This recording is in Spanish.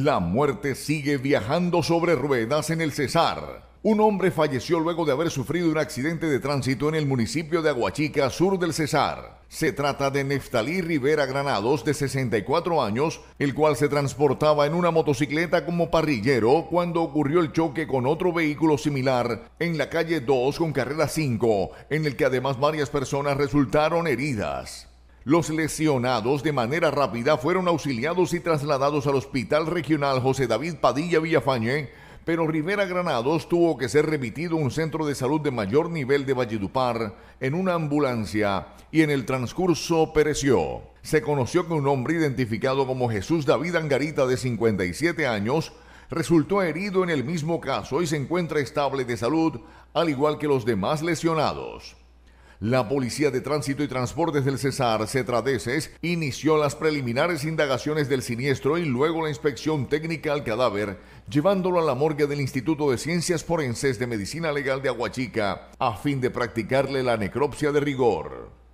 La muerte sigue viajando sobre ruedas en el Cesar. Un hombre falleció luego de haber sufrido un accidente de tránsito en el municipio de Aguachica, sur del Cesar. Se trata de Neftalí Rivera Granados, de 64 años, el cual se transportaba en una motocicleta como parrillero cuando ocurrió el choque con otro vehículo similar en la calle 2 con carrera 5, en el que además varias personas resultaron heridas. Los lesionados de manera rápida fueron auxiliados y trasladados al Hospital Regional José David Padilla Villafañe, pero Rivera Granados tuvo que ser remitido a un centro de salud de mayor nivel de Valledupar en una ambulancia y en el transcurso pereció. Se conoció que un hombre identificado como Jesús David Angarita de 57 años resultó herido en el mismo caso y se encuentra estable de salud, al igual que los demás lesionados. La Policía de Tránsito y Transportes del Cesar, Cetradeces, inició las preliminares indagaciones del siniestro y luego la inspección técnica al cadáver, llevándolo a la morgue del Instituto de Ciencias Forenses de Medicina Legal de Aguachica, a fin de practicarle la necropsia de rigor.